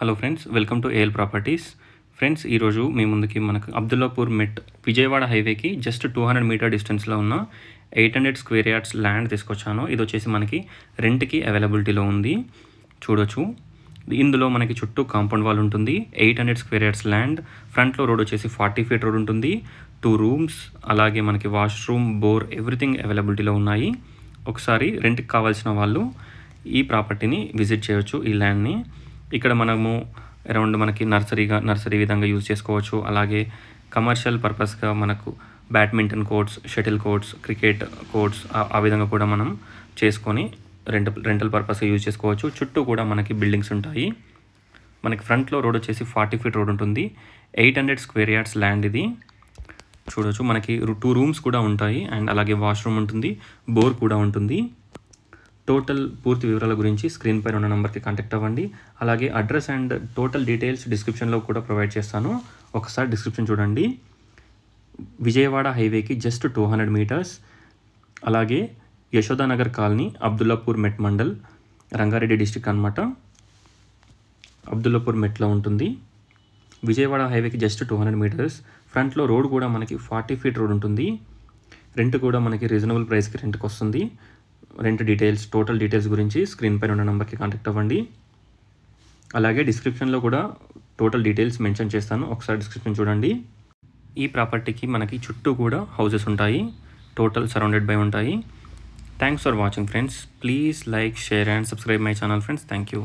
hello friends welcome to AL properties friends ఈరోజు మీ ముందుకి మనకు అబ్దుల్లాపూర్ మెట్ విజయవాడ హైవేకి జస్ట్ టూ హండ్రెడ్ మీటర్ డిస్టెన్స్లో ఉన్న eight hundred square yards land తీసుకొచ్చాను ఇది వచ్చేసి మనకి రెంట్కి అవైలబిలిటీలో ఉంది చూడొచ్చు ఇందులో మనకి చుట్టూ కాంపౌండ్ వాల్ ఉంటుంది eight hundred square yards land ఫ్రంట్లో రోడ్ వచ్చేసి ఫార్టీ ఫీట్ రోడ్ ఉంటుంది టూ రూమ్స్ అలాగే మనకి వాష్రూమ్ బోర్ ఎవ్రీథింగ్ అవైలబిలిటీలో ఉన్నాయి ఒకసారి రెంట్కి కావాల్సిన వాళ్ళు ఈ ప్రాపర్టీని విజిట్ చేయవచ్చు ఈ ల్యాండ్ని ఇక్కడ మనము అరౌండ్ మనకి నర్సరీగా నర్సరీ విధంగా యూజ్ చేసుకోవచ్చు అలాగే కమర్షియల్ పర్పస్గా మనకు badminton courts shuttle courts cricket courts ఆ విధంగా కూడా మనం చేసుకొని రెంట రెంటల్ పర్పస్గా యూజ్ చేసుకోవచ్చు చుట్టూ కూడా మనకి బిల్డింగ్స్ ఉంటాయి మనకి ఫ్రంట్లో రోడ్ వచ్చేసి ఫార్టీ ఫీట్ రోడ్ ఉంటుంది eight hundred square yards land ఇది చూడొచ్చు మనకి టూ రూమ్స్ కూడా ఉంటాయి అండ్ అలాగే వాష్రూమ్ ఉంటుంది బోర్ కూడా ఉంటుంది టోటల్ పూర్తి వివరాల గురించి స్క్రీన్ పైన ఉన్న నెంబర్కి కాంటాక్ట్ అవ్వండి అలాగే అడ్రస్ అండ్ టోటల్ డీటెయిల్స్ డిస్క్రిప్షన్లో కూడా ప్రొవైడ్ చేస్తాను ఒకసారి డిస్క్రిప్షన్ చూడండి విజయవాడ హైవేకి జస్ట్ టూ హండ్రెడ్ మీటర్స్ అలాగే Yashodanagar colony Abdullapurmet mandal Rangareddy district అనమాట అబ్దుల్లాపూర్ మెట్లో ఉంటుంది విజయవాడ హైవేకి జస్ట్ టూ హండ్రెడ్ మీటర్స్ ఫ్రంట్లో రోడ్ కూడా మనకి ఫార్టీ ఫీట్ రోడ్ ఉంటుంది రెంట్ కూడా మనకి రీజనబుల్ ప్రైస్కి రెంట్కి వస్తుంది రెంట్ డీటెయిల్స్ టోటల్ డీటెయిల్స్ గురించి స్క్రీన్ పైన ఉన్న నెంబర్కి కాంటాక్ట్ అవ్వండి అలాగే డిస్క్రిప్షన్లో కూడా టోటల్ డీటెయిల్స్ మెన్షన్ చేస్తాను ఒకసారి డిస్క్రిప్షన్ చూడండి ఈ ప్రాపర్టీకి మనకి చుట్టూ కూడా హౌసెస్ ఉంటాయి టోటల్ సరౌండెడ్ బై ఉంటాయి thanks for watching friends please like share and subscribe my channel friends thank you